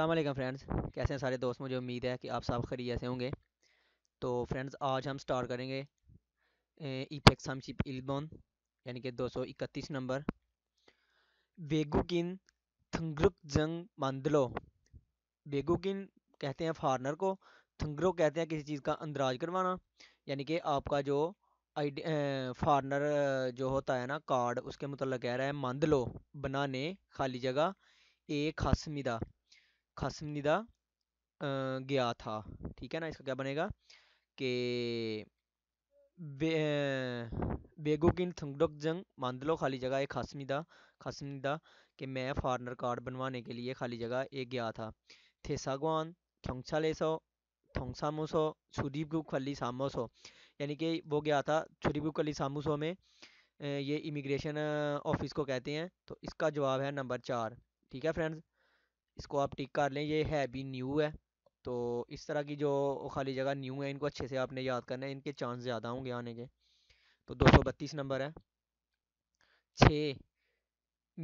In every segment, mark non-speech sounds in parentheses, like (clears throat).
Aslam friends कैसे हैं सारे दोस्त मुझे उम्मीद है कि आप सब खरी ऐसे होंगे तो फ्रेंड्स आज हम स्टार्ट करेंगे ईपेक्स हमशिप इल्बोन यानी कि दो सौ इकतीस नंबर वेगुकिन थंग्रुक जंग मंदलो वेगुकिन कहते हैं फारनर को थंग्रो कहते हैं किसी चीज़ का अंदराज करवाना यानी कि आपका जो आईड फॉरनर जो होता है ना कार्ड उसके मतलब कह रहा है मंदलो बनाने खाली जगह एक हसमिदा खसमनीदा गया था ठीक है ना इसका क्या बनेगा कि बे, बेगोगिन जंग मान लो खाली जगह एक खासमीदा खासमीदा कि मैं फॉरनर कार्ड बनवाने के लिए खाली जगह एक गया था थे सागवान थोंगसालेसो थोंगसामोसो छुरीबू खली सामोसो यानी कि वो गया था छुरीबू खली सामोसो में ये इमिग्रेशन ऑफिस को कहते हैं तो इसका जवाब है नंबर चार ठीक है फ्रेंड्स इसको आप टिक कर लें ये है भी न्यू है तो इस तरह की जो खाली जगह न्यू है इनको अच्छे से आपने याद करना है इनके चांस ज़्यादा होंगे आने के तो दो सौ बत्तीस नंबर है छः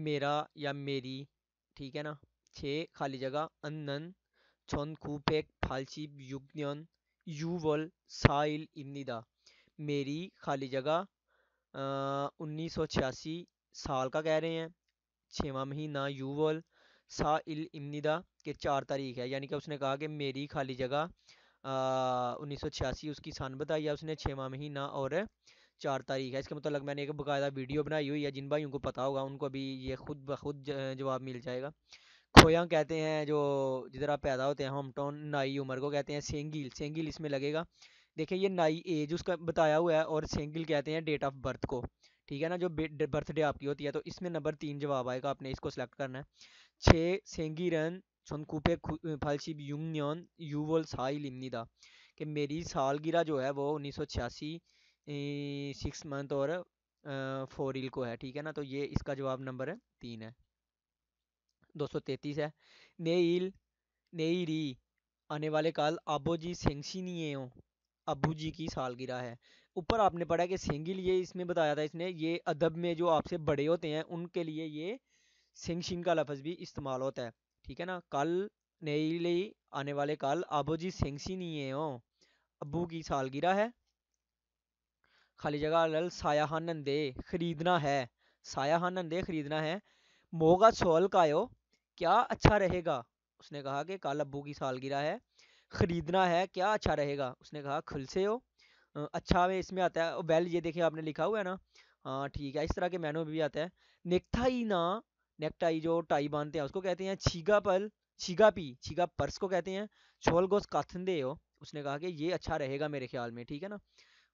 मेरा या मेरी ठीक है ना छः खाली जगह अन छोन खूपेक युगन युग्न यूवल साइल इमनिदा मेरी खाली जगह उन्नीस सौ छियासी साल का कह रहे हैं छवा महीना यूवल सा इल इमनिदा के चार तारीख है यानी कि उसने कहा कि मेरी खाली जगह उन्नीस सौ छियासी उसकी सन बताई है उसने छः माह महीना और चार तारीख है इसके मतलब मैंने एक बाकायदा वीडियो बनाई हुई है जिन भाइयों को पता होगा उनको भी ये खुद ब खुद जवाब मिल जाएगा खोया कहते हैं जो जिधर आप पैदा होते हैं होम टाउन नाई उमर को कहते हैं सेंगिल सेंगिल इसमें लगेगा देखिए ये नाई एज उसका बताया हुआ है और सेंगिल कहते हैं डेट ऑफ बर्थ को ठीक है ना जो बर्थडे आपकी होती है तो इसमें नंबर तीन जवाब आएगा आपने इसको सेलेक्ट करना है 제 생일은 1986년 6월 4일입니다 कि मेरी सालगिरह जो है वो उन्नीस सौ छियासी मंथ और फोर इल को है ठीक है ना तो ये इसका जवाब नंबर है तीन है दो सौ तैंतीस है नेईल आने वाले काल आबो जी सेंगसिनियो अबू जी की सालगिरह है ऊपर आपने पढ़ा कि सेंगिल ये इसमें बताया था इसने ये अदब में जो आपसे बड़े होते हैं उनके लिए ये सिंह का लफज भी इस्तेमाल होता है ठीक है ना कल नई आने वाले कल आबो जी सिंह नहीं हो अबू की सालगिरह है खाली जगह लल सायाहानन दे खरीदना है सायाहान दे खरीदना है मोगा सोल का यो क्या अच्छा रहेगा उसने कहा कि कल अबू की सालगिरह है खरीदना है क्या अच्छा रहेगा उसने कहा खुल से हो अच्छा में इसमें आता है वेल ये देखिए आपने लिखा हुआ है ना हाँ ठीक है इस तरह के मैनो भी आता है निकथा ही ना नेकटाई जो टाई बांधते हैं उसको कहते हैं छीगा पल छीगा पी छीगा पर्स को कहते हैं छोल गोस छोलगोस काथनदेयो उसने कहा कि ये अच्छा रहेगा मेरे ख्याल में ठीक है ना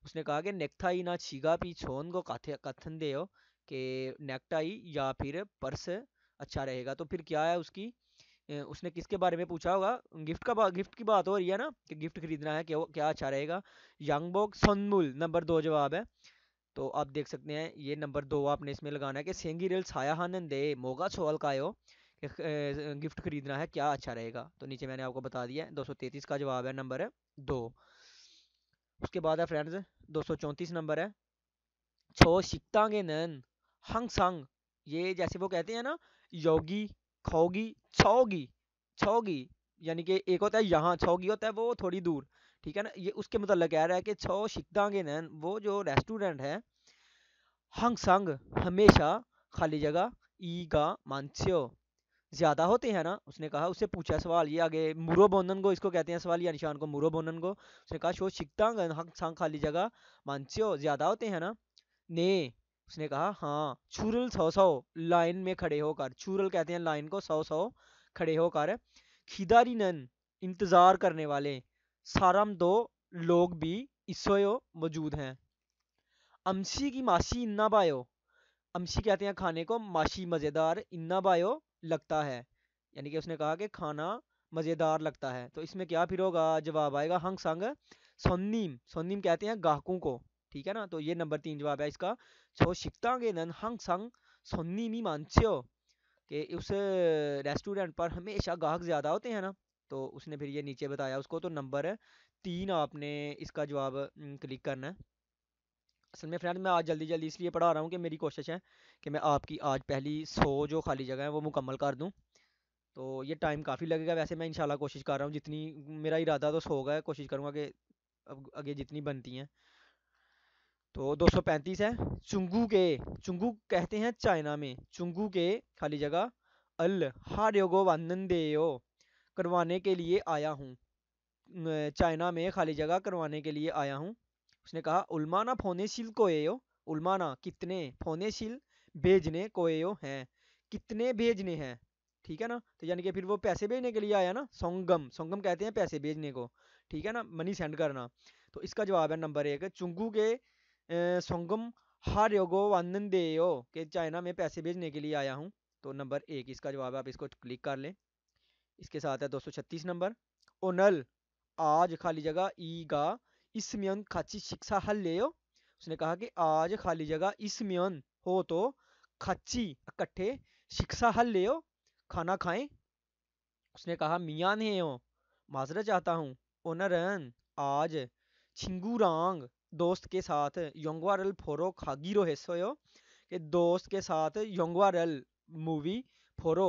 उसने कहा कि नेकथाई ना छीगा पी छोन को कथन दे कि नेकटाई या फिर पर्स अच्छा रहेगा तो फिर क्या है उसकी उसने किसके बारे में पूछा होगा गिफ्ट का गिफ्ट की बात हो रही है ना कि गिफ्ट खरीदना है क्या क्या अच्छा रहेगा यांगबोक सोनमुल नंबर दो जवाब है तो आप देख सकते हैं ये नंबर दो आपने इसमें लगाना है कि सेंगी रेल साया हानन दे मोगा सवाल का आयो गिफ्ट खरीदना है क्या अच्छा रहेगा तो नीचे मैंने आपको बता दिया है दो का जवाब है नंबर दो उसके बाद है फ्रेंड्स दो नंबर है छो शिकतांगे नन हंग संग ये जैसे वो कहते हैं ना योगी खोगी छोगी छोगी यानी कि एक होता है यहाँ छोगी होता है वो थोड़ी दूर ठीक है ना ये उसके मतलब कह रहा है कि सौ शिकदांगे नैन वो जो रेस्टोरेंट है हंग संग हमेशा खाली जगह ई गा मानस्यो ज़्यादा होते हैं ना उसने कहा उससे पूछा सवाल ये आगे मुरो बोनन को इसको कहते हैं सवाल या निशान को मुरो बोनन को उसने कहा शो शिकता हंग संग खाली जगह मानस्यो ज़्यादा होते हैं ना ने उसने कहा हाँ छुरल सौ सौ लाइन में खड़े होकर छुरल कहते हैं लाइन को सौ सौ खड़े होकर खिदारी नन इंतज़ार करने वाले दो लोग भी इसोयो मौजूद हैं अमसी की मासी इन्ना बायो अमसी कहते हैं खाने को माशी मज़ेदार इन्ना बायो लगता है यानी कि उसने कहा कि खाना मज़ेदार लगता है तो इसमें क्या फिर होगा जवाब आएगा हंग संग सोनीम सोनीम कहते हैं गाहकों को ठीक है ना तो ये नंबर तीन जवाब है इसका सो शिकता के नन हंग संग सोनीम ही के उस रेस्टोरेंट पर हमेशा गाहक ज़्यादा होते हैं ना तो उसने फिर ये नीचे बताया उसको तो नंबर तीन आपने इसका जवाब क्लिक करना है असल में फ्रेंड मैं आज जल्दी जल्दी इसलिए पढ़ा रहा हूँ कि मेरी कोशिश है कि मैं आपकी आज पहली सौ जो खाली जगह है वो मुकम्मल कर दूँ तो ये टाइम काफ़ी लगेगा वैसे मैं इंशाल्लाह कोशिश कर रहा हूँ जितनी मेरा इरादा तो सो का है कोशिश करूँगा कि अब आगे जितनी बनती हैं तो 235 है चुंगू के चुंगू कहते हैं चाइना में चुंगू के खाली जगह अल वन दे करवाने के लिए आया हूँ चाइना में खाली जगह करवाने के लिए आया हूँ उसने कहा उल्माना फोनेसिल कोएयो उल्माना कितने फोनेसिल भेजने कोएयो हैं कितने भेजने हैं ठीक है ना तो यानी कि फिर वो पैसे भेजने के लिए आया ना सोंगम सोंगम कहते हैं पैसे भेजने को ठीक है ना मनी सेंड करना तो इसका जवाब है नंबर एक चुंगू के ए, सोंगम योगो वानन देयो के चाइना में पैसे भेजने के लिए आया हूँ तो नंबर एक इसका जवाब आप इसको क्लिक कर लें इसके साथ है 236 नंबर ओनल आज खाली जगह ई गा इसम्यन खाची शिक्षा हल ले उसने कहा कि आज खाली जगह इसम्यन हो तो खाची इकट्ठे शिक्षा हल ले खाना खाएं उसने कहा मियाँ ने हो माजरा चाहता हूँ ओनरन आज छिंगूरांग दोस्त के साथ योंगवारल फोरो खागीरो हिस्सो के दोस्त के साथ योंगवारल मूवी फोरो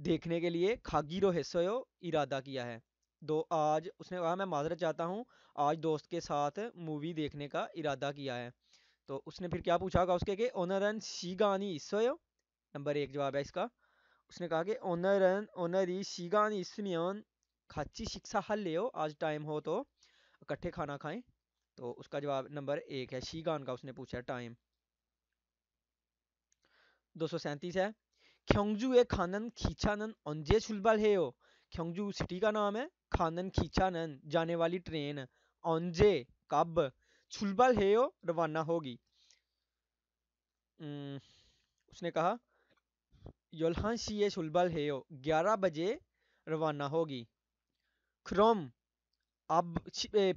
देखने के लिए खागीरो हिस्सोयो इरादा किया है दो आज उसने कहा मैं माजरत चाहता हूँ आज दोस्त के साथ मूवी देखने का इरादा किया है तो उसने फिर क्या पूछा होगा उसके कि ओनरन शीगानी हिस्सोयो नंबर एक जवाब है इसका उसने कहा कि ओनरन ओनरी शीगानी इसमियन खाची शिक्षा हल ले आज टाइम हो तो इकट्ठे खाना खाएं तो उसका जवाब नंबर एक है शीगान का उसने पूछा टाइम दो सौ सैंतीस है 경주의 가는 기차는 언제 출발해요? 경주 시티가 나오면 가는 기차는 खानन खींचानन जाने वाली ट्रेन 언제 कब 출발해요? हेयो रवाना होगी उसने कहा योलहान शीए छुलबल हेयो बजे रवाना होगी 그럼 अब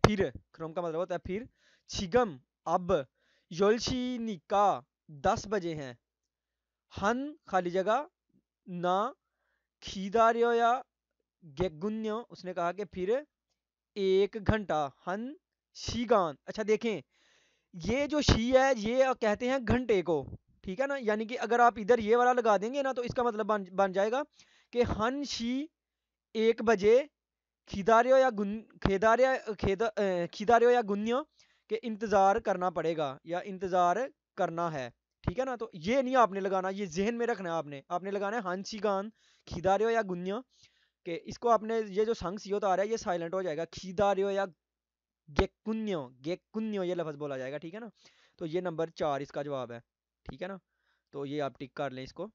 फिर क्रम का मतलब होता है फिर छिगम अब योलशी निका दस बजे हैं हन खाली जगह ना खीदार्यो या गेगुन्यो उसने कहा कि फिर एक घंटा हन शीगान अच्छा देखें ये जो शी है ये कहते हैं घंटे को ठीक है ना यानी कि अगर आप इधर ये वाला लगा देंगे ना तो इसका मतलब बन बन जाएगा कि हन शी एक बजे खिदार्यो या गुन खेदारिया खेद खिदारियो या गुन्यो के इंतज़ार करना पड़ेगा या इंतज़ार करना है ठीक है ना तो ये नहीं आपने लगाना ये जहन में रखना है आपने आपने लगाना है हांसी गान रहे हो या गुनिया के इसको आपने ये जो संग सी होता आ रहा है ये साइलेंट हो जाएगा रहे हो या गेकुन्यो गेकुन्यो ये लफ्ज़ बोला जाएगा ठीक है ना तो ये नंबर चार इसका जवाब है ठीक है ना तो ये आप टिक कर लें इसको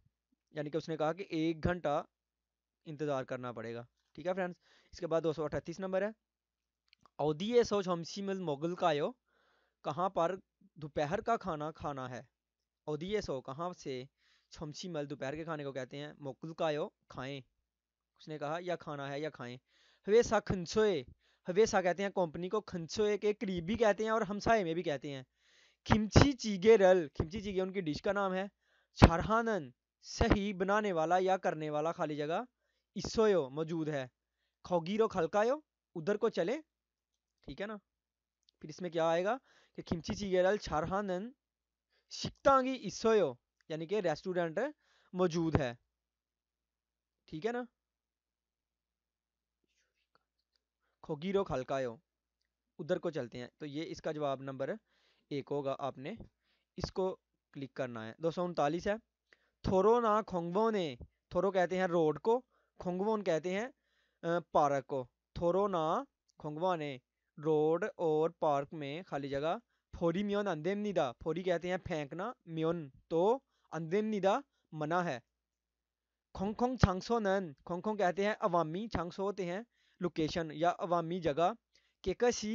यानी कि उसने कहा कि एक घंटा इंतज़ार करना पड़ेगा ठीक है फ्रेंड्स इसके बाद दो नंबर है अवधि सोच हमसी मिल मोगल का यो कहाँ पर दोपहर का खाना खाना है और ये सो कहाँ से छमछी मल दोपहर के खाने को कहते हैं मोकुल यो खाएं उसने कहा या खाना है या खाएं हवेसा खनसोए हवेसा कहते हैं कंपनी को खनसोए के करीब भी कहते हैं और हमसाए में भी कहते हैं खिमची चीगे रल खिमची चीगे उनकी डिश का नाम है छरहानन सही बनाने वाला या करने वाला खाली जगह इसोयो मौजूद है खोगीरो खलकायो उधर को चले ठीक है ना फिर इसमें क्या आएगा कि खिमची चीगे रल छरहानन 식당이 इस यानी कि रेस्टोरेंट मौजूद है ठीक है ना खोगीरो यो उधर को चलते हैं तो ये इसका जवाब नंबर एक होगा आपने इसको क्लिक करना है दो सौ उनतालीस है थोरो ना खोंगवो ने थोरो कहते हैं रोड को खोंगवोन कहते हैं पार्क को थोरो ना खोंगवा ने रोड और पार्क में खाली जगह फोरी म्योन 안 निदा फोरी कहते हैं फेंकना म्योन तो 안 निदा मना है खोंग खोंग छांगसो नन खोंग खोंग कहते हैं अवामी छांगसो होते हैं लोकेशन या अवामी जगह केकसी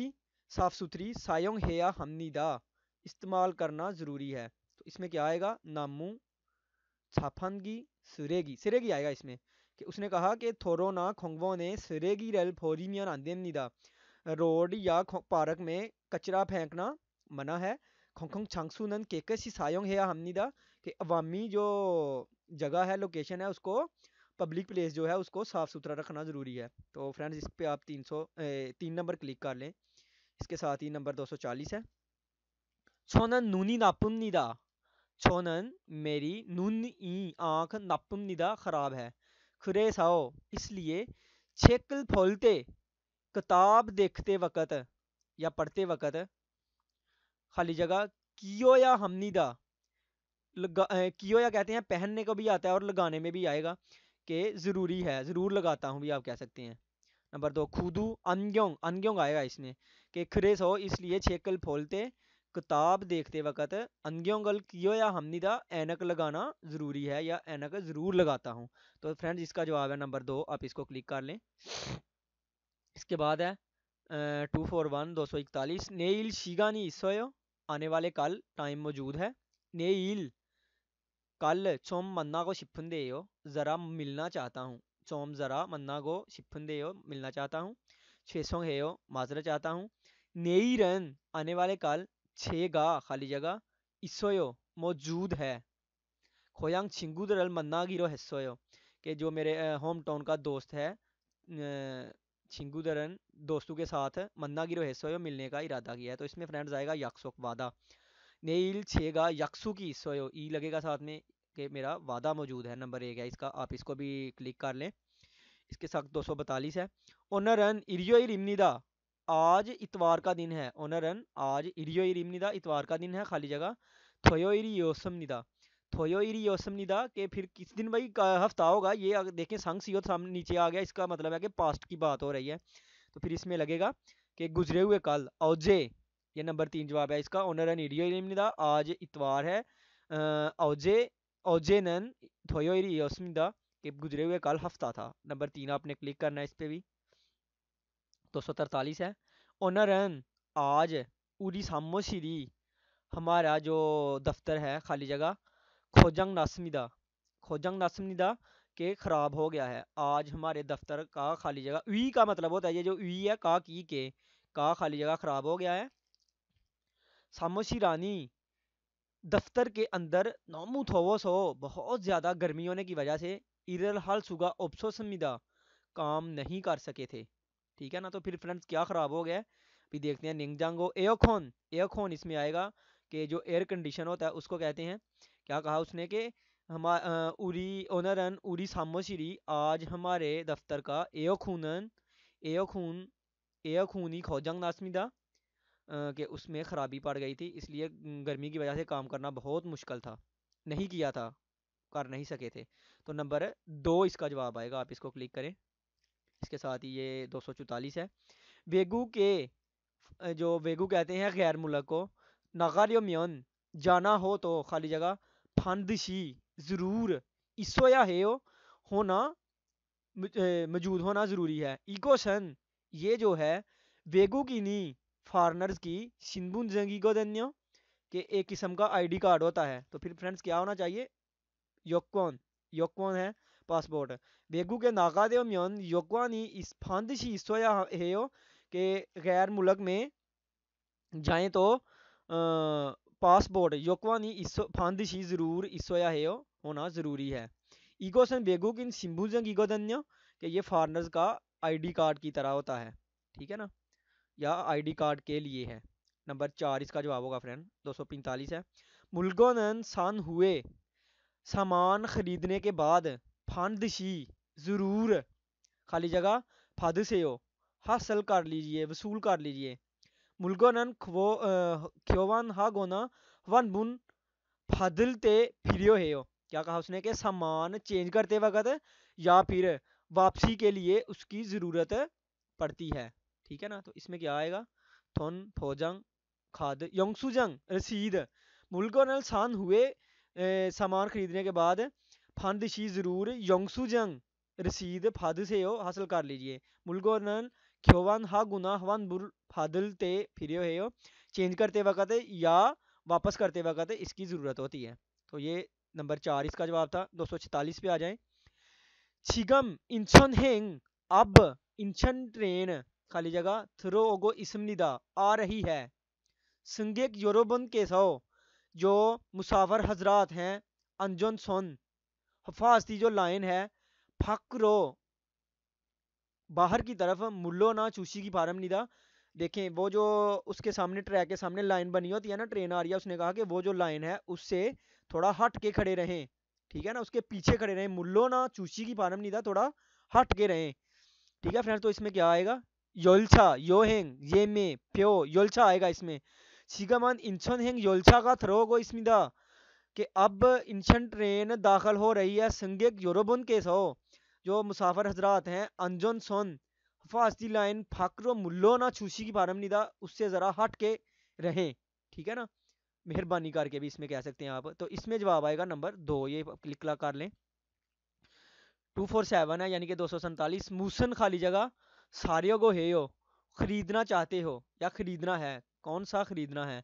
साफ सुथरी सायोंग हे हेया हमनीदा इस्तेमाल करना ज़रूरी है तो इसमें क्या आएगा नामू छाफनगी सुरेगी सिरेगी आएगा इसमें कि उसने कहा कि थोरो ना खोंगवो ने सिरेगी रेल फोरी म्योन फोरीमियन निदा रोड या पार्क में कचरा फेंकना मना है छांगसू नन के कैसी सायोंग है हमनीदा कि अवामी जो जगह है लोकेशन है उसको पब्लिक प्लेस जो है उसको साफ़ सुथरा रखना ज़रूरी है तो फ्रेंड्स इस पर आप तीन सौ तीन नंबर क्लिक कर लें इसके साथ ही नंबर दो सौ चालीस है छोनन नूनी नापुम निदा छोनन मेरी नून ई आँख नापुम निदा ख़राब है खुरे साओ इसलिए छेकल फोलते किताब देखते वक़्त या पढ़ते वक़्त खाली जगह कियो या हमनीदा लगा कियो या कहते हैं पहनने को भी आता है और लगाने में भी आएगा कि ज़रूरी है ज़रूर लगाता हूँ भी आप कह सकते हैं नंबर दो खुदू अनग्योंग अनग्योंग आएगा इसमें कि खरे सो इसलिए छेकल फोलते किताब देखते वक्त अनग्योंगल कियो या हमनीदा ऐनक लगाना ज़रूरी है या ऐनक ज़रूर लगाता हूँ तो फ्रेंड इसका जवाब है नंबर दो आप इसको क्लिक कर लें इसके बाद है टू फोर वन दो सौ इकतालीस नेल शिगानी सोयो आने वाले कल टाइम मौजूद है ने ईल कल चोम मन्ना को शिफन यो ज़रा मिलना चाहता हूँ चोम ज़रा मन्ना को शिफन यो मिलना चाहता हूँ छे सौ है यो माजरा चाहता हूँ ने नई रन आने वाले कल छे गा खाली जगह इसो यो मौजूद है खोयांग छिंगू दरल मन्ना गिरो हिस्सो यो के जो मेरे होम टाउन का दोस्त है छिंगूदरन दोस्तों के साथ मन्ना गिरो हेसोयो मिलने का इरादा किया है तो इसमें फ्रेंड्स आएगा यक्सोक वादा नेल छेगा यक्सु की सोयो ई लगेगा साथ में कि मेरा वादा मौजूद है नंबर एक है इसका आप इसको भी क्लिक कर लें इसके साथ दो सौ बतालीस है ओनर रन इरियो रिमनिदा आज इतवार का दिन है ओनर रन आज इरियो रिमनिदा इतवार का दिन है खाली जगह थोयो योसम निदा थोयो इरी योसमनिदा कि फिर किस दिन भाई हफ्ता होगा ये अगर देखें संग सीओ सामने नीचे आ गया इसका मतलब है कि पास्ट की बात हो रही है तो फिर इसमें लगेगा कि गुजरे हुए कल औजे ये नंबर तीन जवाब है इसका ऑनर एन इडियो इरिमनिदा आज इतवार है औजे औजे नन थोयो इरी योसमनिदा कि गुजरे हुए कल हफ्ता था नंबर तीन आपने क्लिक करना है इस पर भी दो सौ तरतालीस है ऑनर एन आज उरी सामो सीरी हमारा जो दफ्तर है खाली जगह खोजंग नासमिदा खोजंग नासमिदा के ख़राब हो गया है आज हमारे दफ्तर का खाली जगह ई का मतलब होता है ये जो ई है का की के का खाली जगह ख़राब हो गया है सामोशी रानी दफ्तर के अंदर नोमू थोवस हो बहुत ज़्यादा गर्मी होने की वजह से इरल हाल सुगा ओप्सो समिदा काम नहीं कर सके थे ठीक है ना तो फिर फ्रेंड्स क्या ख़राब हो गया अभी देखते हैं निंगजांगो एयरखोन एयरखोन इसमें आएगा कि जो एयर कंडीशन होता है उसको कहते हैं क्या कहा उसने कि उरी ओनरन उरी सामोशिरी आज हमारे दफ्तर का एयो खून एयो खूनी खोजंग नासमिदा के उसमें ख़राबी पड़ गई थी इसलिए गर्मी की वजह से काम करना बहुत मुश्किल था नहीं किया था कर नहीं सके थे तो नंबर दो इसका जवाब आएगा आप इसको क्लिक करें इसके साथ ही ये दो है वेगू के जो वेगू कहते हैं गैर मुल्क को नगर योम्यन जाना हो तो खाली जगह फंद सी ज़रूर इसो या हे होना मौजूद होना ज़रूरी है इकोशन ये जो है वेगू की नी फॉरनर्स की शिनबुन जंगी को धन्य के एक किस्म का आईडी कार्ड होता है तो फिर फ्रेंड्स क्या होना चाहिए योकवान योकवान है पासपोर्ट वेगू के नागा दे म्योन योकवानी इस सी इसो या हे के गैर मुल्क में जाए तो आ, ਪਾਸਪੋਰਟ ਯੋਕਵਾਨੀ ਇਸੋ ਫੰਦ ਸ਼ੀ ਜ਼ਰੂਰ ਇਸੋਇਆ है होना ज़रूरी है ईगोसन बेगुकिन सिम्बुजंग ईगोदन्य कि ये फॉरनर्स का आईडी कार्ड की तरह होता है ठीक है ना या आईडी कार्ड के लिए है नंबर चार इसका जवाब होगा फ्रेंड दो सौ पैंतालीस है मुल्गोनन हुए सामान खरीदने के बाद शी ज़रूर खाली जगह फद से हो हासिल कर लीजिए वसूल कर लीजिए मुलगोनन खो uh, हा गोना वन बुन फदलते फिरियो है यो क्या कहा उसने के सामान चेंज करते वक्त या फिर वापसी के लिए उसकी ज़रूरत पड़ती है ठीक है ना तो इसमें क्या आएगा थोन फोजंग खाद यंगसुजंग रसीद मुलगोनल सान हुए सामान खरीदने के बाद फंदशी ज़रूर यंगसुजंग रसीद फद से हो हासिल कर लीजिए मुलगोनल ख्योवान हा गुना हवान बुर फादल ते फिर है चेंज करते वक्त या वापस करते वक्त इसकी ज़रूरत होती है तो ये नंबर चार इसका जवाब था दो सौ छतालीस पे आ जाए छिगम इंसन हेंग अब इंसन ट्रेन खाली जगह थ्रो थ्रोगो इसमनिदा आ रही है संगे यूरोबन के सो जो मुसाफर हजरात हैं अंजुन सोन हफाजती जो लाइन है फकरो बाहर की तरफ मुल्लो ना चूसी की पारमनीदा देखें वो जो उसके सामने ट्रैक के सामने लाइन बनी होती है ना ट्रेन आ रही है उसने कहा कि वो जो लाइन है उससे थोड़ा हट के खड़े रहें ठीक है ना उसके पीछे खड़े रहें मुल्लो ना चूसी की पारम निदा थोड़ा हट के रहें ठीक है फ्रेंड तो इसमें क्या आएगा योल्छा योहेंग ये मे प्यो योल्छा आएगा इसमें सीगामान इंछन हेंग योल्छा का थ्रो गो इसमें कि अब इंछन ट्रेन दाखिल हो रही है संगे यूरोबन के सो जो मुसाफर हजरात हैं अंजन सोन हफाजती लाइन फाकर मुल्लो ना छूसी की भारम निदा उससे ज़रा हट के रहें ठीक है ना मेहरबानी करके भी इसमें कह सकते हैं आप तो इसमें जवाब आएगा नंबर दो ये क्लिक कर लें टू फोर सेवन है यानी कि दो सौ सैंतालीस मूसन खाली जगह सारियो गो हे हो खरीदना चाहते हो या खरीदना है कौन सा खरीदना है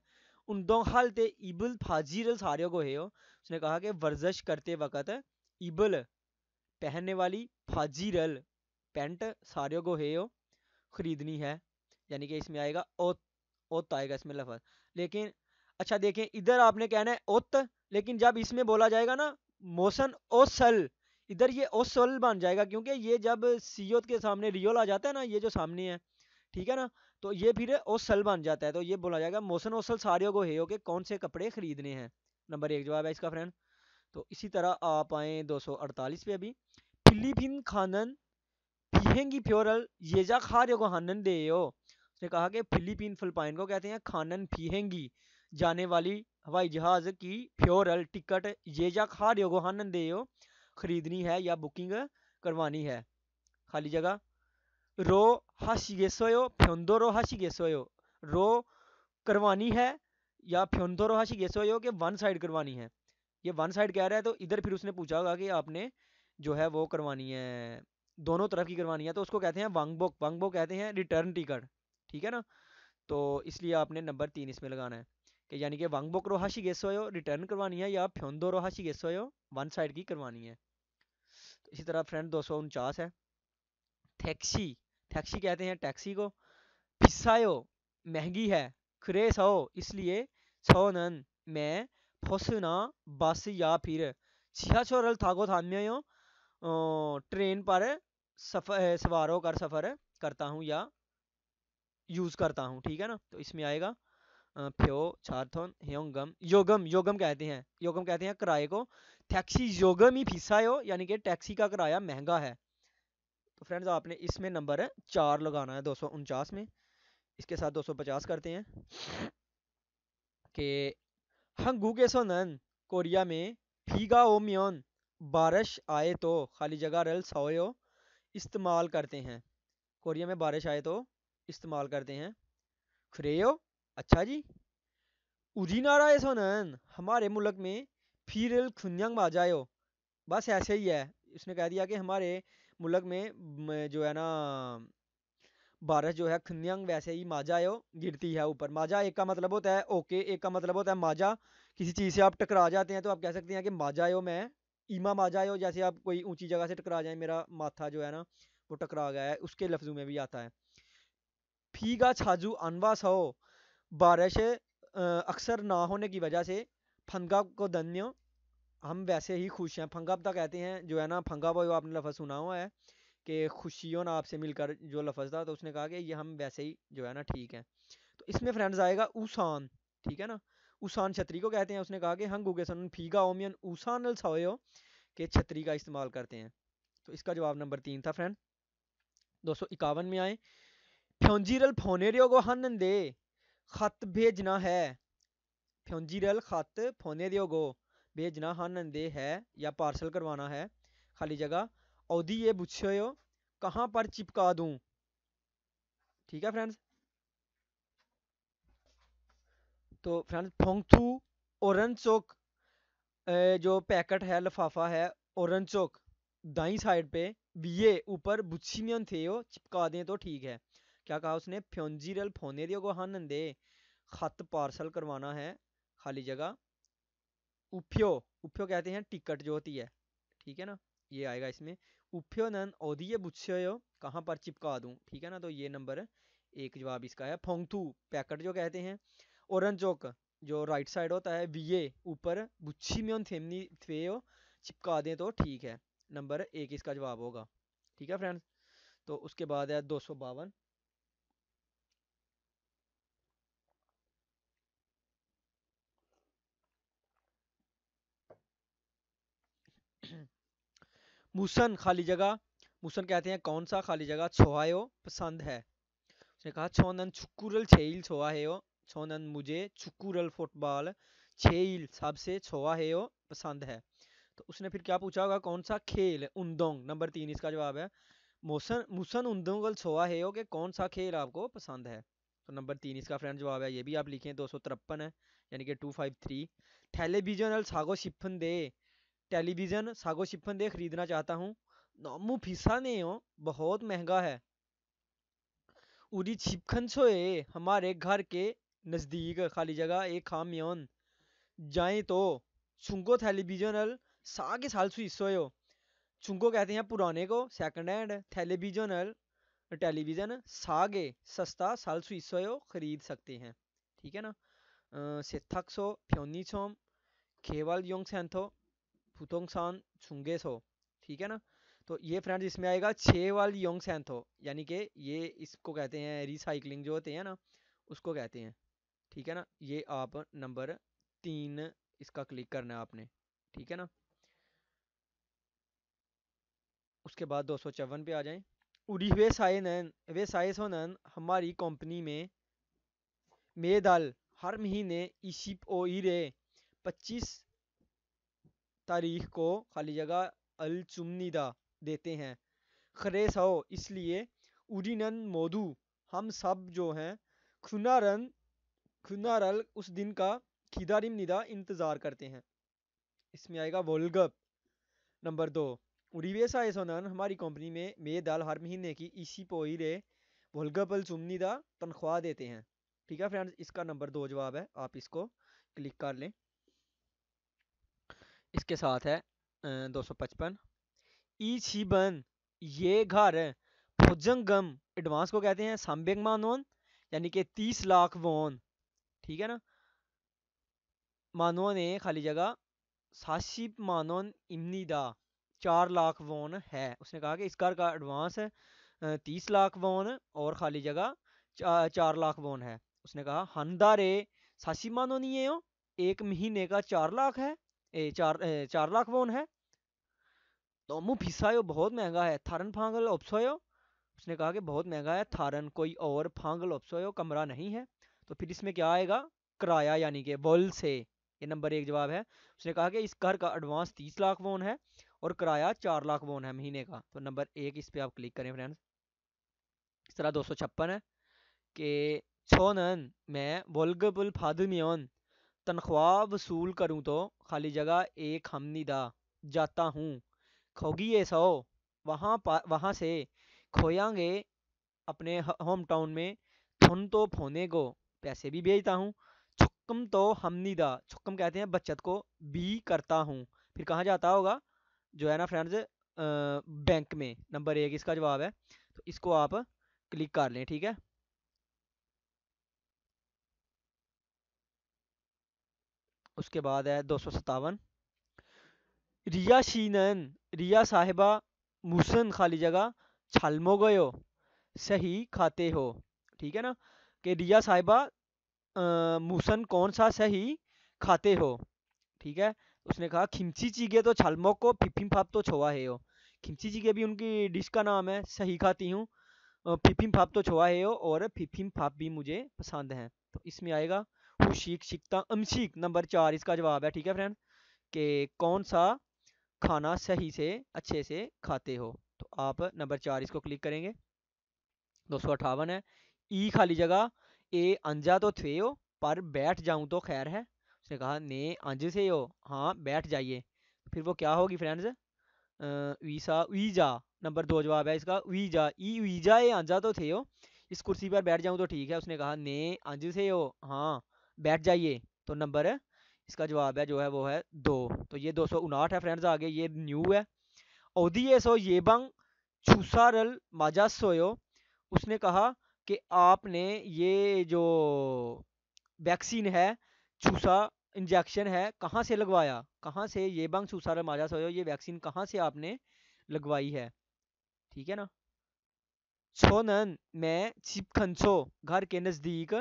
उन दो हाल ते इबल फाजीर सारियो गो हे हो उसने कहा कि वर्जिश करते वक्त इबल पहनने वाली फाजीरल पेंट सारे को ओ खरीदनी है यानी कि इसमें आएगा ओत ओत तो आएगा इसमें लफज लेकिन अच्छा देखें इधर आपने कहना है ओत लेकिन जब इसमें बोला जाएगा ना मोशन ओसल इधर ये ओसल बन जाएगा क्योंकि ये जब सीओत के सामने रियोल आ जाता है ना ये जो सामने है ठीक है ना तो ये फिर ओसल बन जाता है तो ये बोला जाएगा मोशन ओसल सारे को हेयो के कौन से कपड़े खरीदने हैं नंबर एक जवाब है इसका फ्रेंड तो इसी तरह आप आए 248 पे अभी फिलीपिन खानन पीहेंगी फ्योरल जा खा रहे को हानन दे उसने कहा कि फिलिपिन फिलपाइन को कहते हैं खानन फीहेंगी जाने वाली हवाई जहाज की फ्योरल टिकट जा खा रहे को हानन दे खरीदनी है या बुकिंग करवानी है खाली जगह रो हाशिगेसोयो फ्योंदो रो हाशिगेसोयो रो करवानी है या फ्योंदो रो हाशिगेसोयो के वन साइड करवानी है ये वन साइड कह रहा है तो इधर फिर उसने पूछा होगा कि आपने जो है वो करवानी है दोनों तरफ की करवानी है तो उसको कहते हैं वांगबोक वांगबोक कहते हैं रिटर्न टिकट ठीक है ना तो इसलिए आपने नंबर तीन इसमें लगाना है कि यानी कि वांगबोक रोहाशी गेस हो रिटर्न करवानी है या फ्योंदो रोहाशी गेस हो वन साइड की करवानी है तो इसी तरह फ्रेंड दो है थैक्सी थैक्सी कहते हैं टैक्सी को पिसायो महंगी है खुरे सो इसलिए सो नन मैं होसना बस या फिर छियाछोरल थागो थाम्य हो ट्रेन पर सफर सवार होकर सफ़र करता हूँ या यूज़ करता हूँ ठीक है ना तो इसमें आएगा फ्यो छारथोन हेयोंगम योगम योगम कहते हैं योगम कहते हैं किराए को टैक्सी योगम ही फीसा हो यानी कि टैक्सी का किराया महंगा है तो फ्रेंड्स आपने इसमें नंबर चार लगाना है दो में इसके साथ 250 करते हैं कि हंगुगेसोनन कोरिया में फीगा ओम्योन बारिश आए तो खाली जगह रल सोयो इस्तेमाल करते हैं कोरिया में बारिश आए तो इस्तेमाल करते हैं खुरेयो अच्छा जी उजीनारा सोनन हमारे मुल्क में फिर खुनयंग बाजायो बस ऐसे ही है उसने कह दिया कि हमारे मुल्क में जो है ना बारिश जो है खन्यंग वैसे ही माजा है गिरती है ऊपर माजा एक का मतलब होता है ओके एक का मतलब होता है माजा किसी चीज़ से आप टकरा जाते हैं तो आप कह सकते हैं कि माजा यो मैं ईमा माजा यो जैसे आप कोई ऊंची जगह से टकरा जाए मेरा माथा जो है ना वो टकरा गया है उसके लफ्ज़ों में भी आता है फीगा छाजू अनवास हो बारिश अक्सर ना होने की वजह से फंगा को धन्य हम वैसे ही खुश हैं फंगा तक तो कहते हैं जो है ना फंगा वो आपने लफ्ज़ सुना हुआ है कि खुशियों ना आपसे मिलकर जो लफज था तो उसने कहा कि ये हम वैसे ही जो है ना ठीक है तो इसमें फ्रेंड्स आएगा उसान ठीक है ना उसान छतरी को कहते हैं उसने कहा कि हंग उगे सन फीगा ओमियन उसान सोयो के छतरी का इस्तेमाल करते हैं तो इसका जवाब नंबर तीन था फ्रेंड दो सौ इक्यावन में आए फ्योंजीरल फोनेरियो को हन दे खत भेजना है फ्योंजीरल खत फोनेरियो को भेजना हन दे है या पार्सल करवाना है खाली जगह औधी ये पूछे हो कहाँ पर चिपका दूं ठीक है फ्रेंड्स तो फ्रेंड्स फोंगथू औरन चौक जो पैकेट है लफाफा है औरन चौक दाई साइड पे ये ऊपर बुच्छिमियन थे यो चिपका दें तो ठीक है क्या कहा उसने फ्योंजी रल फोने दियो गोहान दे खत पार्सल करवाना है खाली जगह उफ्यो उफ्यो कहते हैं टिकट जो होती है ठीक है ना ये आएगा इसमें उफ्योनन ओदिये बुच्छयो कहाँ पर चिपका दूँ ठीक है ना तो ये नंबर एक जवाब इसका है फोंगथू पैकेट जो कहते हैं औरनचोक जो राइट साइड होता है वीए ऊपर बुच्छी में थेमनी थे चिपका दें तो ठीक है नंबर एक इसका जवाब होगा ठीक है फ्रेंड्स तो उसके बाद है दो सौ बावन मूसन खाली जगह मूसन कहते हैं कौन सा खाली जगह छोहायो पसंद है उसने कहा छोनन छुकुरल छेल छोआ छोहायो छोनन मुझे छुकुरल फुटबॉल छेल सबसे छोआ छोहायो पसंद है तो उसने फिर क्या पूछा होगा कौन सा खेल उन्दोंग नंबर तीन इसका जवाब है मोसन मुसन उन्दोंगल छोआ है हो कि कौन सा खेल आपको पसंद है तो नंबर तीन इसका फ्रेंड जवाब है ये भी आप लिखें दो सौ तिरपन है यानी कि टू फाइव थ्री थैले बीजन अल सागो शिफन दे टेलीविज़न सागो शिफन दे खरीदना चाहता हूँ नामू फीसा 너무 हो बहुत महंगा है उरी 우리 집근처에 हमारे घर के नज़दीक खाली जगह एक खाम खामियन जाए तो चुंगो चुंको टेलीविजनल सागे साल सुई सुइसोयो चुंगो कहते हैं पुराने को सेकंड हैंड टेलीविजन अल टेलीविज़न सागे सस्ता साल सुई सुइसोयो खरीद सकते हैं ठीक है ना सो फ्योनी फ्योनीछोम खेवाल योंग सेंथो हुतोंगसान छुंगेसो ठीक है ना तो ये फ्रेंड्स इसमें आएगा छः वाल योंग सैंथो यानी कि ये इसको कहते हैं रिसाइकलिंग जो होते हैं ना उसको कहते हैं ठीक है ना ये आप नंबर तीन इसका क्लिक करना है आपने ठीक है ना उसके बाद दो सौ चौवन पे आ जाएं उड़ी वे साए नैन वे साए सो नैन हमारी कंपनी में मे दल हर महीने ईशिप ओ ई रे पच्चीस तारीख को खाली जगह अल चुमनीदा देते हैं खरेस हो इसलिए उरिनन मोदू हम सब जो हैं खुनारन खुनारल उस दिन का खिदारिम निदा इंतज़ार करते हैं इसमें आएगा वोलगप नंबर दो उड़ीवेसा सोनान हमारी कंपनी में मे दाल हर महीने की इसी पोई रे अल चुमनीदा तनख्वाह देते हैं ठीक है फ्रेंड्स इसका नंबर दो जवाब है आप इसको क्लिक कर लें इसके साथ है दो सौ पचपन ई छी बन ये घर भुजंगम एडवांस को कहते हैं सांबेंगमान मानोन यानी कि तीस लाख वोन ठीक है ना मानो ने खाली जगह साशी मानोन इमनी दा चार लाख वोन है उसने कहा कि इस घर का एडवांस तीस लाख वोन और खाली जगह चार लाख वोन है उसने कहा हंदा रे साशी मानो नहीं है एक महीने का चार लाख है चार चार लाख वोन है तो तोमू फिसायो बहुत महंगा है थारन फांगल ओप्सोयो उसने कहा कि बहुत महंगा है थारन कोई और फांगल ओप्सोयो कमरा नहीं है तो फिर इसमें क्या आएगा किराया यानी कि वोल से ये नंबर एक जवाब है उसने कहा कि इस घर का एडवांस तीस लाख वोन है और किराया चार लाख वोन है महीने का तो नंबर एक इस पर आप क्लिक करें फ्रेंड्स इस तरह दो सौ छप्पन है कि छोनन मैं वोल्गबुल फादमियोन तनख्वाह वसूल करूँ तो खाली जगह एक दा जाता हूँ खोगिए सो वहाँ वहाँ से खोयांगे अपने होम टाउन में थुन तो फोने को पैसे भी भेजता हूँ छुक्कम तो दा छुक्कम कहते हैं बचत को भी करता हूँ फिर कहाँ जाता होगा जो है ना फ्रेंड्स बैंक में नंबर एक इसका जवाब है तो इसको आप क्लिक कर लें ठीक है उसके बाद है दो सौ सतावन रिया शीनन रिया साहिबा मूसन खाली जगह छलमो गयो सही खाते हो ठीक है ना कि रिया साहिबा मुसन कौन सा सही खाते हो ठीक है उसने कहा खिमची चीगे तो छलमो को फिफिम फाप तो छोआ है हो खिमची चीगे भी उनकी डिश का नाम है सही खाती हूँ फिफिम फाप तो छोआ है हो और फिफिम फाप भी मुझे पसंद है तो इसमें आएगा खुशीक शिकता अमशीक नंबर चार इसका जवाब है ठीक है फ्रेंड के कौन सा खाना सही से अच्छे से खाते हो तो आप नंबर चार इसको क्लिक करेंगे दो सौ अठावन है ई खाली जगह ए अंजा तो थे हो पर बैठ जाऊं तो खैर है उसने कहा ने अंज से हो हाँ बैठ जाइए फिर वो क्या होगी फ्रेंड्स वीसा वीजा नंबर दो जवाब है इसका वीजा ई वीजा ए आंजा तो थे हो इस कुर्सी पर बैठ जाऊं तो ठीक है उसने कहा ने अंज से हो हाँ बैठ जाइए तो नंबर इसका जवाब है जो है वो है दो तो ये दो सौ उनाहठ है फ्रेंड्स आगे ये न्यू है ओदिए सो येबंग छूसारल माजा सोयो उसने कहा कि आपने ये जो वैक्सीन है छूसा इंजेक्शन है कहाँ से लगवाया कहाँ से ये बंग छूसारल माजा सोयो ये वैक्सीन कहाँ से आपने लगवाई है ठीक है ना छोनन मैं छिपखनसो घर के नज़दीक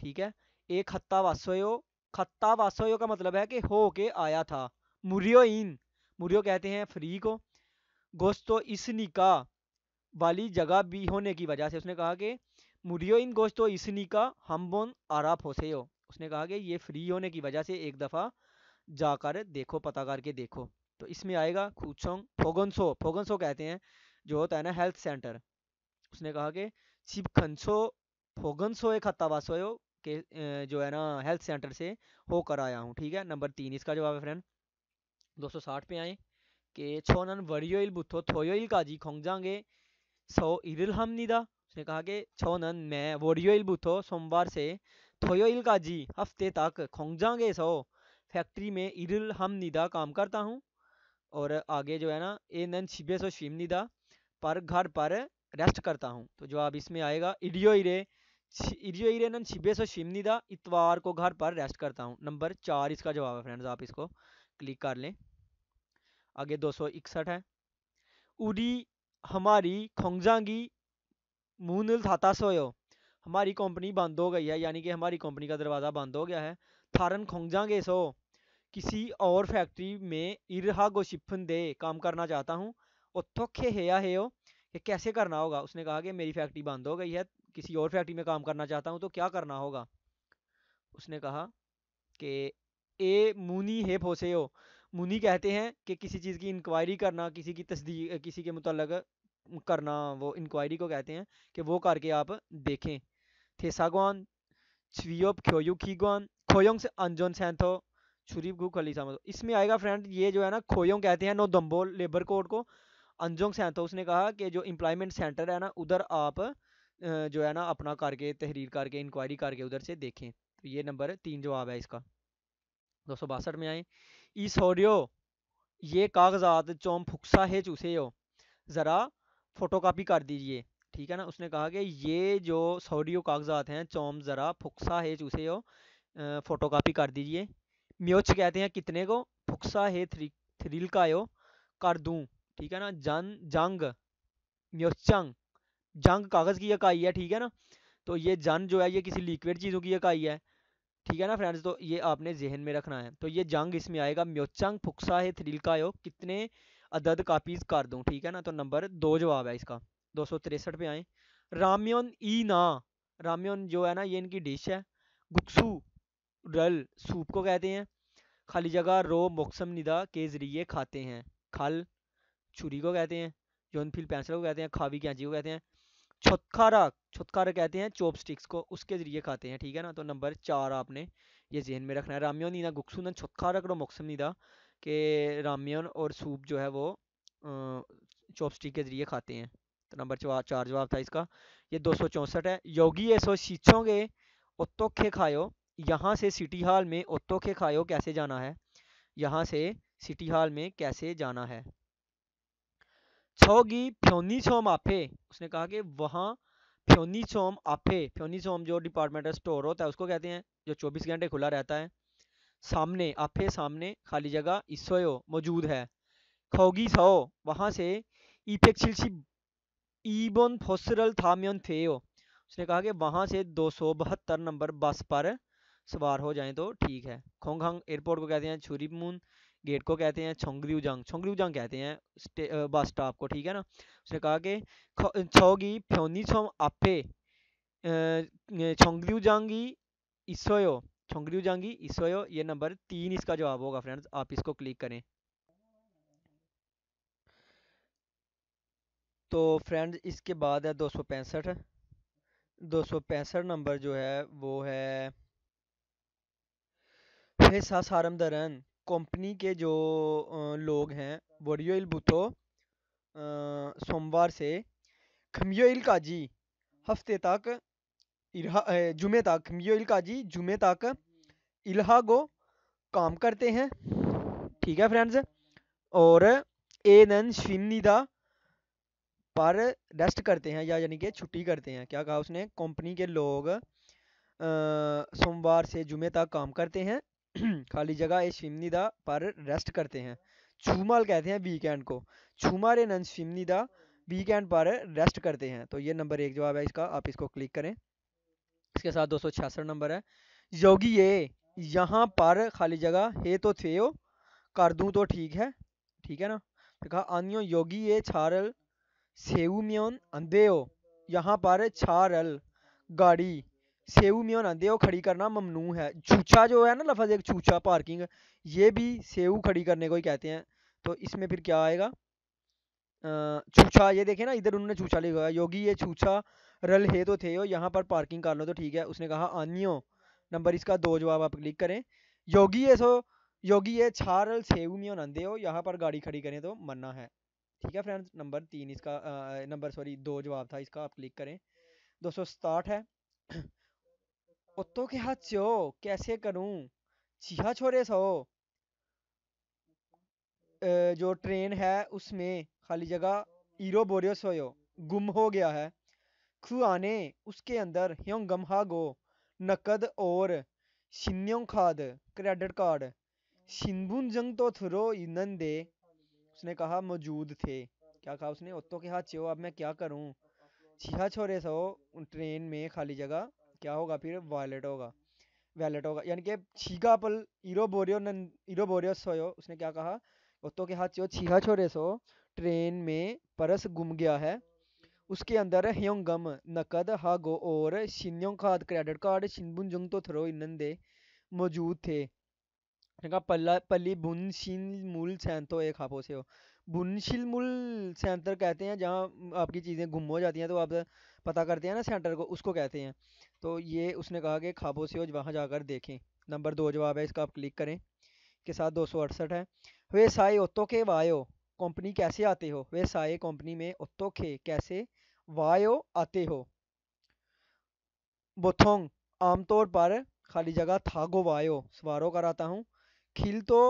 ठीक है एक खत्ता वास्वयो खत्ता वास्वयो का मतलब है कि हो के आया था मुरियो इन मुरियो कहते हैं फ्री को गोश्तो इसनी का वाली जगह भी होने की वजह से उसने कहा कि मुरियो इन गोश्तो हम बोन आरा फोसे हो उसने कहा कि ये फ्री होने की वजह से एक दफ़ा जाकर देखो पता करके देखो तो इसमें आएगा खूचोंग फोगनसो फोगनसो कहते हैं जो होता है ना हेल्थ सेंटर उसने कहा कि छिप खनसो फोगनसो एक हत्तावासो के जो है ना हेल्थ सेंटर से होकर आया हूँ ठीक है नंबर तीन इसका जवाब है फ्रेंड दो सौ साठ पे आए कि छोनन वरियोइल बुथो थोयोइल काजी खोंगजांगे सो इरिल निदा उसने कहा कि छोनन मैं वरियोइल बुथो सोमवार से थोयोइल काजी हफ्ते तक खोंगजांगे सो फैक्ट्री में इरिल निदा काम करता हूँ और आगे जो है ना ए नन छिबे सो शिम निदा पर घर पर रेस्ट करता हूँ तो जवाब इसमें आएगा इडियो इरे जो इरेनन छिबे सो शिमनीदा इतवार को घर पर रेस्ट करता हूँ नंबर चार इसका जवाब है फ्रेंड्स आप इसको क्लिक कर लें आगे दो सौ इकसठ है उरी हमारी खोंगजांगी मूनल थाता सोयो हमारी कंपनी बंद हो गई है यानी कि हमारी कंपनी का दरवाज़ा बंद हो गया है थारन खोंगजांगे सो किसी और फैक्ट्री में इरहा गो दे काम करना चाहता हूँ और थोखे हे, हेयो कि कैसे करना होगा उसने कहा कि मेरी फैक्ट्री बंद हो गई है किसी और फैक्ट्री में काम करना चाहता हूँ तो क्या करना होगा उसने कहा कि ए मुनी हे हो मुनी कहते हैं कि किसी चीज़ की इंक्वायरी करना किसी की तस्दीक किसी के मुतलक करना वो इंक्वायरी को कहते हैं कि वो करके आप देखें थे सागवान छवियोप खोयू खीगवान खोयोंग से अनजोन सैंथो छुरीप गु खली इसमें आएगा फ्रेंड ये जो है ना खोयोंग कहते हैं नो दम्बो लेबर कोड को अंजोंग सैंतोस उसने कहा कि जो इम्प्लॉयमेंट सेंटर है ना उधर आप जो है ना अपना करके तहरीर करके इंक्वायरी करके उधर से देखें तो ये नंबर तीन जवाब है इसका दो सौ बासठ में आए ई ईसोरियो ये कागजात चौम फुकसा है चूसे हो ज़रा फोटोकॉपी कर दीजिए ठीक है ना उसने कहा कि ये जो सोडियो कागजात हैं चौम ज़रा फुकसा है चूसे हो फोटोकॉपी कर दीजिए म्योच कहते हैं कितने को फुकसा है थ्री थ्रिल का यो कर दूँ ठीक है ना जन जंग न्योचंग जंग कागज की इकाई है ठीक है ना तो ये जन जो है ये किसी लिक्विड चीज़ों की इकाई है ठीक है ना फ्रेंड्स तो ये आपने जहन में रखना है तो ये जंग इसमें आएगा म्योचंग फुक्सा है थ्रिल का यो कितने अदद कापीज कर दूं ठीक है ना तो नंबर दो जवाब है इसका दो सौ तिरसठ पे आए राम्योन ई ना राम्योन जो है ना ये इनकी डिश है गुक्सू रल सूप को कहते हैं खाली जगह रो मोक्सम निदा के ज़रिए खाते हैं खल छुरी को कहते हैं जॉन फील्ड पेंसिल को कहते हैं खावी कैंची को कहते हैं छुतखारा छुतखारा कहते हैं चॉप स्टिक्स को उसके जरिए खाते हैं ठीक है ना तो नंबर चार आपने ये जहन में रखना है राम्योन नीना गुक्सुनन छुतखारा करो मोक्सम नीदा के राम्योन और सूप जो है वो चॉप स्टिक के जरिए खाते हैं तो नंबर चार जवाब था इसका ये दो है योगी ऐसो शीछों के ओतोखे खायो यहाँ से सिटी हॉल में ओतोखे खायो कैसे जाना है यहाँ से सिटी हॉल में कैसे जाना है छोगी फ्योनी छोम आपे उसने कहा कि वहाँ फ्योनी छोम आपे फ्योनी छोम जो डिपार्टमेंटल स्टोर होता है उसको कहते हैं जो 24 घंटे खुला रहता है सामने आपे सामने खाली जगह इसोयो मौजूद है खोगी सो वहाँ से इफेक्सिलसी ईबोन फोसरल थामियन थेयो उसने कहा कि वहाँ से दो नंबर बस पर सवार हो जाएं तो ठीक है खोंगहांग एयरपोर्ट को कहते हैं छुरीमून गेट को कहते हैं छोंगरी उजांग छोंगरी उजांग कहते हैं बस स्टॉप को ठीक है ना उसने कहा कि छोगी फ्योनी छो आपे छोंगरी उजांगी ईसोयो छोंगरी उजांगी ईसोयो ये नंबर तीन इसका जवाब होगा फ्रेंड्स आप इसको क्लिक करें तो फ्रेंड्स इसके बाद है दो सौ पैंसठ दो सौ पैंसठ नंबर जो है वो है हेसा सारम दरन कंपनी के जो लोग हैं बोरियोइल बुतो सोमवार से खमियोइल काजी हफ्ते तक जुमे तक खमियोइल काजी जुमे तक इलाहागो काम करते हैं ठीक है फ्रेंड्स और ए नन शिवनी दा पर रेस्ट करते हैं या यानी कि छुट्टी करते हैं क्या कहा उसने कंपनी के लोग सोमवार से जुमे तक काम करते हैं (clears throat) खाली जगह ए शिमनीदा पर रेस्ट करते हैं छूमाल कहते हैं वीकेंड को छूमार ए नंस शिमनीदा वीकेंड पर रेस्ट करते हैं तो ये नंबर एक जवाब है इसका आप इसको क्लिक करें इसके साथ दो नंबर है योगी ये यहाँ पर खाली जगह हे तो थे हो कर दूँ तो ठीक है ठीक है ना तो कहा आनियो योगी ये छारल सेऊ अंधे हो यहाँ पर छारल गाड़ी सेऊ में होना दे खड़ी करना ममनू है छूछा जो है ना लफज एक छूछा पार्किंग ये भी सेऊ खड़ी करने को ही कहते हैं तो इसमें फिर क्या आएगा छूछा ये देखे ना इधर उन्होंने छूछा लिखा योगी ये छूछा रल हे तो थे हो यहाँ पर पार्किंग कर लो तो ठीक है उसने कहा आनियो नंबर इसका दो जवाब आप क्लिक करें योगी ये सो योगी ये छा रल सेऊ में होना हो यहाँ पर गाड़ी खड़ी करें तो मरना है ठीक है फ्रेंड नंबर तीन इसका नंबर सॉरी दो जवाब था इसका आप क्लिक करें दो सौ है के 어떻게 하죠? कैसे करूं? चीहा छोरे सो जो ट्रेन है उसमें खाली जगह ईरो बोरियो सोयो गुम हो गया है खुआने उसके अंदर ह्यों गमहा गो नकद और शिन्यों खाद क्रेडिट कार्ड शिनबुन जंग तो थुरो ईनन दे उसने कहा मौजूद थे क्या कहा उसने ओतो के हाथ चो अब मैं क्या करूं छिहा छोरे सो ट्रेन में खाली जगह क्या होगा फिर वॉलेट होगा वैलेट होगा यानी कि छीगा पल इरो बोरियो नन इरो बोरियो सोयो उसने क्या कहा ओतो के हाथ जो छीहा छोरे सो ट्रेन में परस गुम गया है उसके अंदर ह्योंगम नकद हागो और शिन्यों खाद क्रेडिट कार्ड शिनबुन जुंग तो थ्रो इन दे मौजूद थे कहा पल्ला पल्ली बुन शिन मूल सैन तो एक हापो से हो बुनशिल मूल सेंटर कहते हैं जहाँ आपकी चीज़ें गुम हो जाती हैं तो आप पता करते हैं ना सेंटर को उसको कहते हैं तो ये उसने कहा कि खाबोसियोज वहाँ जाकर देखें नंबर दो जवाब है इसका आप क्लिक करें के साथ दो सौ अड़सठ है वे साए ओतो के वायो कंपनी कैसे आते हो वे साए कंपनी में ओतो के कैसे वायो आते हो बोथोंग आमतौर पर खाली जगह थागो वायो सवारों कराता हूँ खिल तो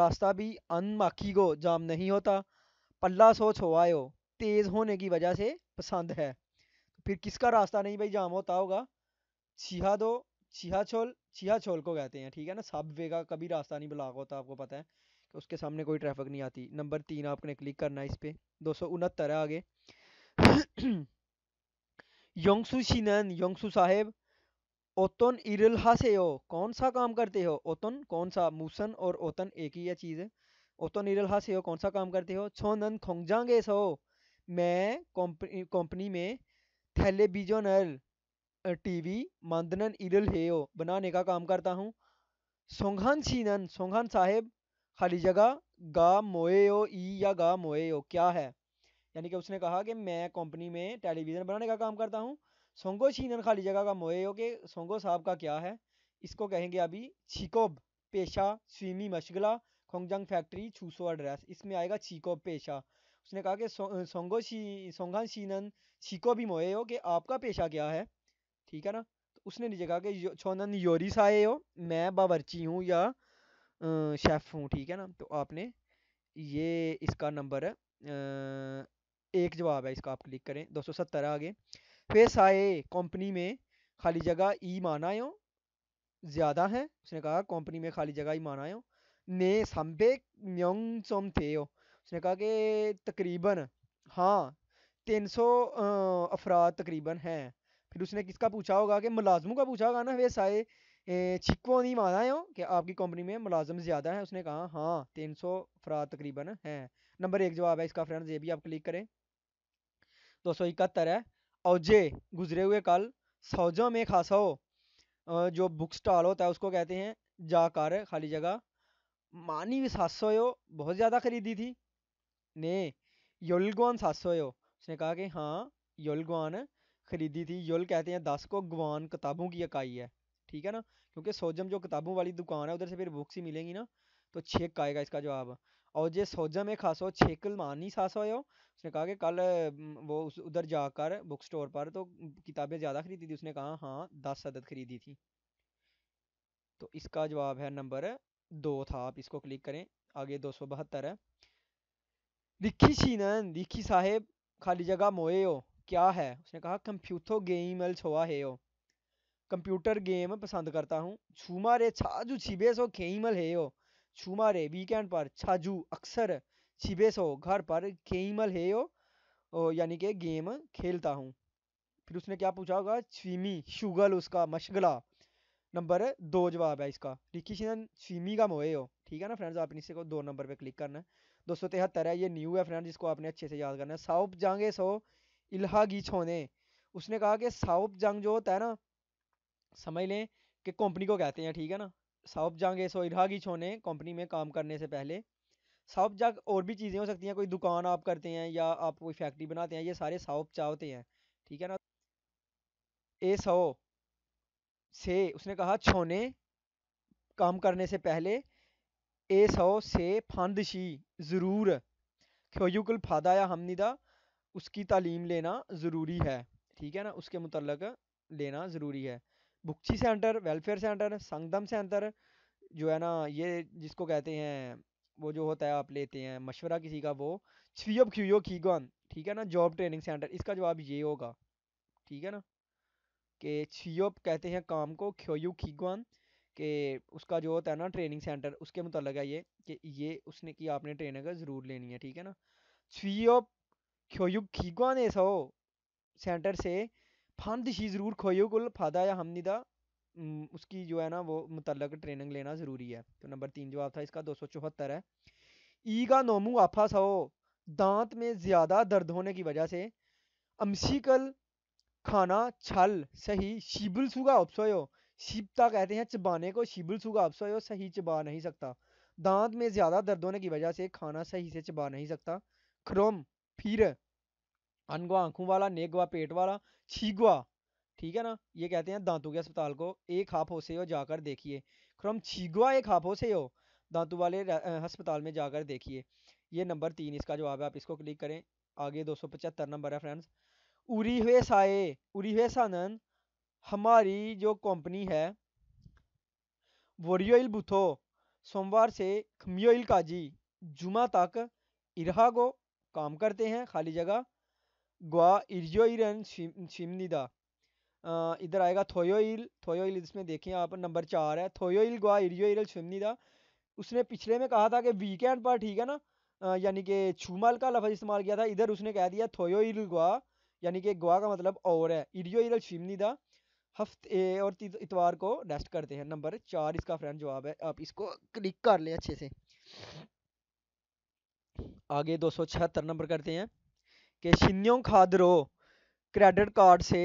रास्ता भी अनमाखी गो जाम नहीं होता पल्ला सोच हो आयो तेज़ होने की वजह से पसंद है फिर किसका रास्ता नहीं भाई जाम होता होगा छिहा दो छिहा छोल छिहा छोल को कहते हैं ठीक है ना सब वे का कभी रास्ता नहीं ब्लॉक होता आपको पता है कि उसके सामने कोई ट्रैफिक नहीं आती नंबर तीन आपने क्लिक करना है इस पर दो सौ उनहत्तर है आगे योंगसू शिनन योंगसू साहेब ओतन इरल से हो कौन सा काम करते हो ओतन कौन सा मूसन और ओतन एक ही है चीज़ है ओतन इरल से हो कौन सा काम करते हो छो छोनन खोंगजांगे सो मैं कंपनी में थेलेविजनल टीवी मानदनन इरल हेयो बनाने का काम करता हूँ सोंघान सीनन सोंघान साहेब खाली जगह गा मोएओ ई या गा मोएओ क्या है यानी कि उसने कहा कि मैं कंपनी में टेलीविज़न बनाने का काम करता हूँ सोंगो सीनन खाली जगह का मोएओ के सोंगो साहब का क्या है इसको कहेंगे अभी छिकोब पेशा स्वीमी मशगला खोंगजंग फैक्ट्री छूसो एड्रेस इसमें आएगा छिकोब पेशा उसने कहा कि सोंगो शी सोंगा शीनन सीको भी मोए हो कि आपका पेशा क्या है ठीक है ना तो उसने नीचे कहा कि छोनन योरी साए हो मैं बावर्ची हूँ या शेफ़ हूँ ठीक है ना तो आपने ये इसका नंबर एक जवाब है इसका आप क्लिक करें दो सौ सत्तर आगे फिर साए कंपनी में खाली जगह ई माना हो ज़्यादा है उसने कहा कंपनी में खाली जगह ई माना हो ने संबे न्योंग सोम थे हो उसने कहा कि तकरीबन हाँ तीन सौ अफराद तकरीबन हैं फिर उसने किसका पूछा होगा कि मुलाजमों का पूछा होगा ना वे सारे छिको नहीं माना हो कि आपकी कंपनी में मुलाजम ज़्यादा है उसने कहा हाँ तीन सौ अफराद तकरीबन हैं नंबर एक जवाब है इसका फ्रेंड ये भी आप क्लिक करें दो सौ इकहत्तर है औजे गुजरे हुए कल सौजों में खासा हो जो बुक स्टॉल होता है उसको कहते हैं जाकर खाली जगह मानी भी सात सौ बहुत ज़्यादा खरीदी थी ने योलगवान सात सौ हो उसने कहा कि हाँ योलगवान खरीदी थी योल कहते हैं दस को गवान किताबों की इकाई है ठीक है ना क्योंकि सोजम जो किताबों वाली दुकान है उधर से फिर बुक्स ही मिलेंगी ना तो छेक आएगा इसका जवाब और जो सोजम है हो छेकल मानी सासो हो उसने कहा कि कल वो उस उधर जाकर बुक स्टोर पर तो किताबें ज़्यादा खरीदी थी उसने कहा हाँ दस अदद खरीदी थी तो इसका जवाब है नंबर दो था आप इसको क्लिक करें आगे दो सौ बहत्तर है साहेब खाली जगह मोए हो क्या है उसने कहा कंप्यूटर गेम एल छोआ है यो कंप्यूटर गेम पसंद करता हूँ छूमा रे छाजू छिबे सो गेम एल है यो छूमा रे वीकेंड पर छाजू अक्सर छिबे सो घर पर गेम एल है यो यानी के गेम खेलता हूँ फिर उसने क्या पूछा होगा स्वीमी शुगल उसका मशगला नंबर दो जवाब है इसका रिकी सिन्हन स्वीमी का मोए हो ठीक है ना फ्रेंड्स आप इसे को दो नंबर पे क्लिक करना है दो सौ तिहत्तर है ये न्यू है फ्रेंड जिसको आपने अच्छे से याद करना है साउप जंग सो इल्हा गी छोने उसने कहा कि साउप जंग जो होता है ना समझ लें कि कंपनी को कहते हैं ठीक है ना साउप जांगे सो इल्हा गी छोने कंपनी में काम करने से पहले साउप जाग और भी चीज़ें हो सकती हैं कोई दुकान आप करते हैं या आप कोई फैक्ट्री बनाते हैं ये सारे साउप चा होते हैं ठीक है ना ए सो से उसने कहा छोने काम करने से पहले ए सौ से फंद शी ज़रूर ख्योयुगल फादा या हमनी दा उसकी तालीम लेना ज़रूरी है ठीक है ना उसके मतलब लेना ज़रूरी है बुक्ची सेंटर वेलफेयर सेंटर संगदम सेंटर जो है ना ये जिसको कहते हैं वो जो होता है आप लेते हैं मशवरा किसी का वो छवीअप क्यूयो कीगन ठीक है ना जॉब ट्रेनिंग सेंटर इसका जवाब ये होगा ठीक है ना कि छियोप कहते हैं काम को ख्योयू कीगन कि उसका जो होता है ना ट्रेनिंग सेंटर उसके मतलब है ये कि ये उसने की आपने ट्रेन अगर ज़रूर लेनी है ठीक है ना स्वीप खोयुग खीगवा ने सो सेंटर से फंद शी ज़रूर खोयुगुल फादा या हमनिदा उसकी जो है ना वो मतलब ट्रेनिंग लेना ज़रूरी है तो नंबर तीन जवाब था इसका दो सौ चौहत्तर है ई का नोमू आफा सो दांत में ज़्यादा दर्द होने की वजह से अमसीकल खाना छल सही शिबुल सुगा ऑप्सोयो शिबता कहते हैं चबाने को शिबल सुगा अफसा और सही चबा नहीं सकता दांत में ज़्यादा दर्द होने की वजह से खाना सही से चबा नहीं सकता क्रोम फिर अनगवा आंखों वाला नेगवा पेट वाला छीगवा ठीक है ना ये कहते हैं दांतों के अस्पताल को एक हाफ हो से हो जाकर देखिए खरोम छीगवा एक हाफ हो से हो दांतों वाले अस्पताल में जाकर देखिए ये नंबर तीन इसका जवाब है आप इसको क्लिक करें आगे दो सौ पचहत्तर नंबर है फ्रेंड्स उरी हुए साए उरी हुए सानन हमारी जो कंपनी है वोरियोइल बुथो सोमवार से खमियोइल काजी जुमा तक इरहा को काम करते हैं खाली जगह ग्वा इर्योइरन शिम शिमनिदा इधर आएगा थोयोइल थोयोइल इसमें देखें आप नंबर चार है थोयोइल ग्वा इर्योइरल शिमनिदा उसने पिछले में कहा था कि वीकेंड पर ठीक है ना यानी कि छूमल का लफज इस्तेमाल किया था इधर उसने कह दिया थोयोइल ग्वा यानी कि ग्वा का मतलब और है इर्योइरल शिमनिदा हफ्ते और इतवार को रेस्ट करते हैं नंबर चार इसका फ्रेंड जवाब है आप इसको क्लिक कर लें अच्छे से आगे दो सौ छिहत्तर नंबर करते हैं कि शिन्यों खादरो क्रेडिट कार्ड से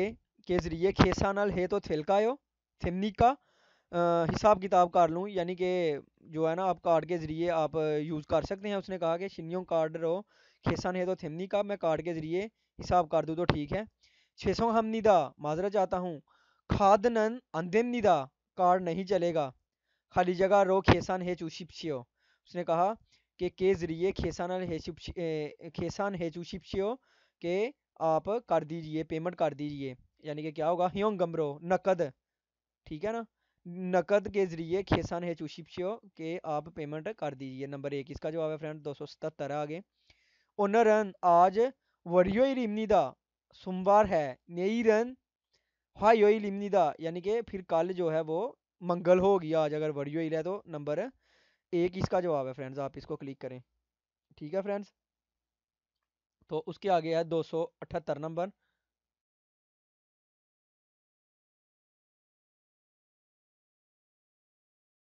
के जरिए नाल है तो थेलकायो थिन्नी का हिसाब किताब कर लूँ यानी कि जो है ना आप कार्ड के ज़रिए आप यूज़ कर सकते हैं उसने कहा कि शिन्यों कार्ड रो खेसा है तो थिमनी का मैं कार्ड के ज़रिए हिसाब कर दूँ तो ठीक है छेसों सौ दा माजरा चाहता हूँ खादनन अंधेन निदा कार नहीं चलेगा खाली जगह रो खेसान है चूशिपशियो उसने कहा कि के जरिए खेसान खेसान है चूशिपशियो के आप कर दीजिए पेमेंट कर दीजिए यानी कि क्या होगा ह्योंग गमरो नकद ठीक है ना नकद के जरिए खेसान है चूशिपशियो के आप पेमेंट कर दीजिए नंबर एक इसका जवाब है फ्रेंड दो सौ सतहत्तर आगे रन आज वरियो रिमनीदा सोमवार है नई रन हायोई लिमनी का यानी कि फिर कल जो है वो मंगल हो गया आज अगर बड़ी हिल है तो नंबर एक इसका जवाब है फ्रेंड्स आप इसको क्लिक करें ठीक है फ्रेंड्स तो उसके आगे है दो सौ अठहत्तर नंबर